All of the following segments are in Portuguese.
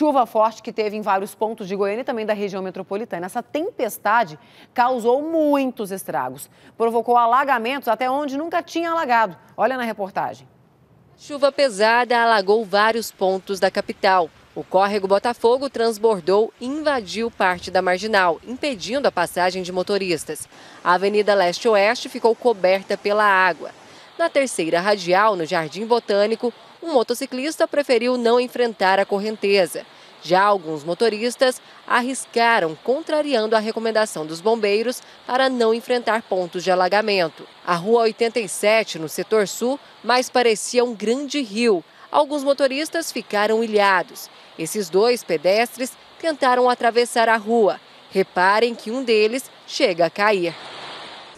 Chuva forte que teve em vários pontos de Goiânia e também da região metropolitana. Essa tempestade causou muitos estragos. Provocou alagamentos até onde nunca tinha alagado. Olha na reportagem. Chuva pesada alagou vários pontos da capital. O córrego Botafogo transbordou e invadiu parte da marginal, impedindo a passagem de motoristas. A Avenida Leste-Oeste ficou coberta pela água. Na terceira radial, no Jardim Botânico, um motociclista preferiu não enfrentar a correnteza. Já alguns motoristas arriscaram, contrariando a recomendação dos bombeiros para não enfrentar pontos de alagamento. A Rua 87, no setor sul, mais parecia um grande rio. Alguns motoristas ficaram ilhados. Esses dois pedestres tentaram atravessar a rua. Reparem que um deles chega a cair.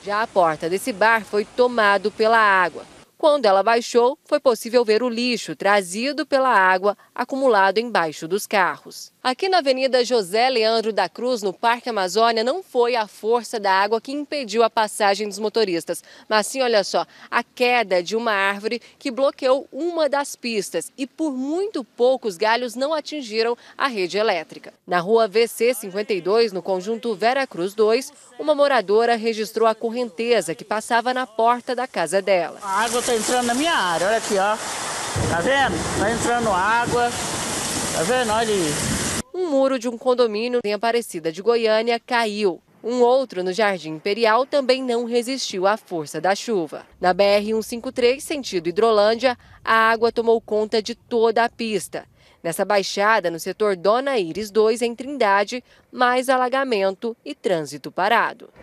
Já a porta desse bar foi tomado pela água. Quando ela baixou, foi possível ver o lixo trazido pela água acumulado embaixo dos carros. Aqui na Avenida José Leandro da Cruz, no Parque Amazônia, não foi a força da água que impediu a passagem dos motoristas, mas sim, olha só, a queda de uma árvore que bloqueou uma das pistas e por muito poucos galhos não atingiram a rede elétrica. Na rua VC 52, no conjunto Vera Cruz 2, uma moradora registrou a correnteza que passava na porta da casa dela. A água está entrando na minha área, olha aqui, ó. Tá vendo? Tá entrando água. Tá vendo? Olha aí um muro de um condomínio em Aparecida de Goiânia caiu. Um outro no Jardim Imperial também não resistiu à força da chuva. Na BR-153, sentido Hidrolândia, a água tomou conta de toda a pista. Nessa baixada, no setor Dona Iris 2, em Trindade, mais alagamento e trânsito parado.